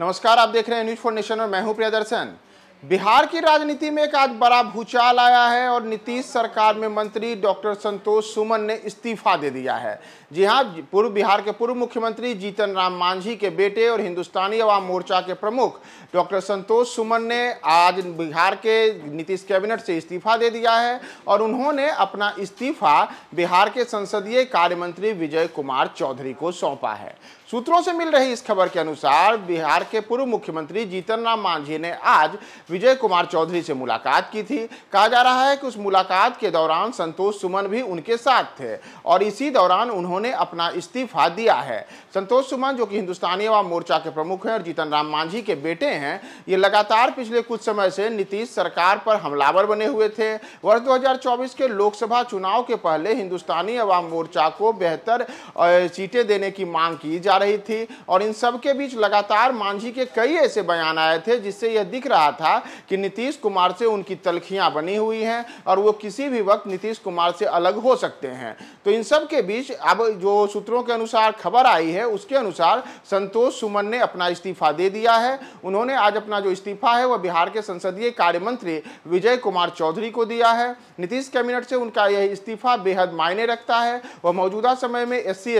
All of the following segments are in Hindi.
नमस्कार आप देख रहे हैं न्यूज फॉर नेशन और मैं हूं प्रियदर्शन बिहार की राजनीति में एक आज बड़ा भूचाल आया है और नीतीश सरकार में मंत्री डॉक्टर संतोष सुमन ने इस्तीफा दे दिया है जी हाँ पूर्व बिहार के पूर्व मुख्यमंत्री जीतन राम मांझी के बेटे और हिंदुस्तानी अवाम मोर्चा के प्रमुख डॉक्टर संतोष सुमन ने आज बिहार के नीतीश कैबिनेट से इस्तीफा दे दिया है और उन्होंने अपना इस्तीफा बिहार के संसदीय कार्य मंत्री विजय कुमार चौधरी को सौंपा है सूत्रों से मिल रही इस खबर के अनुसार बिहार के पूर्व मुख्यमंत्री जीतन राम मांझी ने आज विजय कुमार चौधरी से मुलाकात की थी कहा जा रहा है कि उस मुलाकात के दौरान संतोष सुमन भी उनके साथ थे और इसी दौरान उन्होंने उन्होंने अपना इस्तीफा दिया है संतोष सुमन जो कि हिंदुस्तानी अवाम मोर्चा के प्रमुख हैं और जीतन राम मांझी के बेटे हैं ये लगातार पिछले कुछ समय से नीतीश सरकार पर हमलावर बने हुए थे वर्ष 2024 के लोकसभा चुनाव के पहले हिंदुस्तानी अवाम मोर्चा को बेहतर सीटें देने की मांग की जा रही थी और इन सब के बीच लगातार मांझी के कई ऐसे बयान आए थे जिससे यह दिख रहा था कि नीतीश कुमार से उनकी तलखियां बनी हुई हैं और वो किसी भी वक्त नीतीश कुमार से अलग हो सकते हैं तो इन सब के बीच अब जो सूत्रों के अनुसार खबर आई है उसके अनुसार संतोष सुमन ने अपना इस्तीफा दे दिया है उन्होंने आज अपना जो इस्तीफा है वह बिहार के संसदीय कार्य मंत्री विजय कुमार चौधरी को दिया है नीतीश कैबिनेट से उनका यह इस्तीफा बेहद मायने रखता है वह मौजूदा समय में एस सी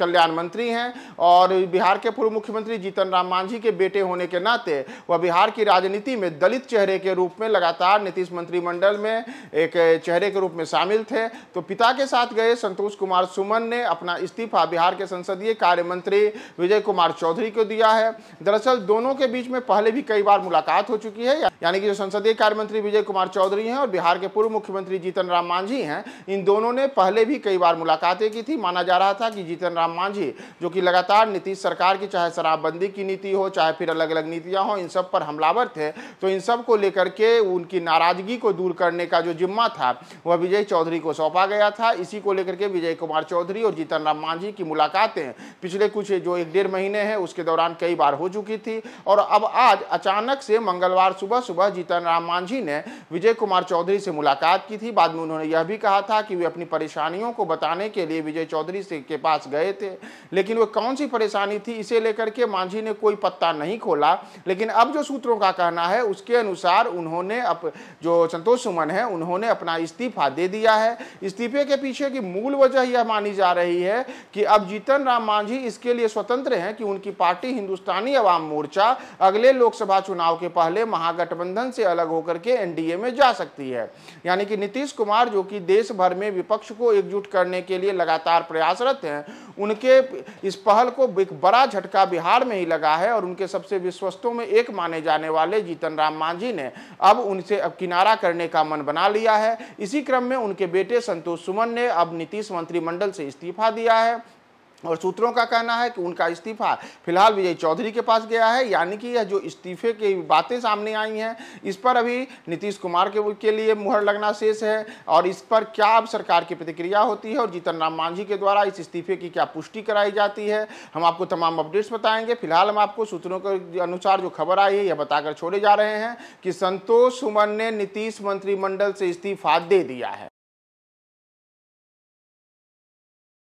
कल्याण मंत्री हैं और बिहार के पूर्व मुख्यमंत्री जीतन राम मांझी के बेटे होने के नाते वह बिहार की राजनीति में दलित चेहरे के रूप में लगातार नीतीश मंत्रिमंडल में एक चेहरे के रूप में शामिल थे तो पिता के साथ गए संतोष कुमार सुमन ने अपना इस्तीफा बिहार के संसदीय कार्य मंत्री विजय कुमार चौधरी को दिया है दरअसल दोनों के बीच में पहले भी कई बार मुलाकात हो चुकी है यानी कि जो संसदीय कार्य मंत्री विजय कुमार चौधरी हैं और बिहार के पूर्व मुख्यमंत्री जीतन राम मांझी हैं इन दोनों ने पहले भी कई बार मुलाकातें की थी माना जा रहा था कि जीतन राम मांझी जो कि लगातार नीतीश सरकार की चाहे शराबबंदी की नीति हो चाहे फिर अलग अलग नीतियाँ हों इन सब पर हमलावर थे तो इन सब को लेकर के उनकी नाराजगी को दूर करने का जो जिम्मा था वह विजय चौधरी को सौंपा गया था इसी को लेकर के विजय कुमार चौधरी और जीतन राम मांझी की मुलाकातें पिछले कुछ जो एक डेढ़ महीने हैं उसके दौरान कई बार हो चुकी थी और अब आज अचानक से मंगलवार सुबह सुबह जीतन राम मांझी ने विजय कुमार चौधरी से मुलाकात की थी बाद में उन्होंने यह भी कहा था कि वे अपनी परेशानियों को बताने के लिए विजय चौधरी से के पास गए थे लेकिन वे कौन सी परेशानी थी इसे लेकर के मांझी ने कोई पत्ता नहीं खोला लेकिन अब जो सूत्रों का कहना है उसके अनुसार उन्होंने अप, जो संतोष सुमन है उन्होंने अपना इस्तीफा दे दिया है इस्तीफे के पीछे की मूल वजह यह मानी जा रही रही है कि अब जीतन राम मांझी इसके लिए स्वतंत्र हैं कि उनकी पार्टी हिंदुस्तानी अवाम मोर्चा अगले लोकसभा चुनाव के पहले महागठबंधन से अलग होकर के एनडीए में जा सकती है यानी कि नीतीश कुमार जो कि देश भर में विपक्ष को एकजुट करने के लिए लगातार प्रयासरत हैं उनके इस पहल को एक बड़ा झटका बिहार में ही लगा है और उनके सबसे विश्वस्तों में एक माने जाने वाले जीतन राम मांझी ने अब उनसे अब किनारा करने का मन बना लिया है इसी क्रम में उनके बेटे संतोष सुमन ने अब नीतीश मंत्रिमंडल से इस्तीफा इस्तीफा दिया है और सूत्रों का कहना है कि उनका इस्तीफा फिलहाल विजय चौधरी के पास गया है यानी कि यह जो इस्तीफे की बातें सामने आई हैं इस पर अभी नीतीश कुमार के के लिए मुहर लगना शेष है और इस पर क्या अब सरकार की प्रतिक्रिया होती है और जीतन राम मांझी के द्वारा इस इस्तीफे की क्या पुष्टि कराई जाती है हम आपको तमाम अपडेट्स बताएंगे फिलहाल हम आपको सूत्रों के अनुसार जो खबर आई है यह बताकर छोड़े जा रहे हैं कि संतोष सुमन ने नीतीश मंत्रिमंडल से इस्तीफा दे दिया है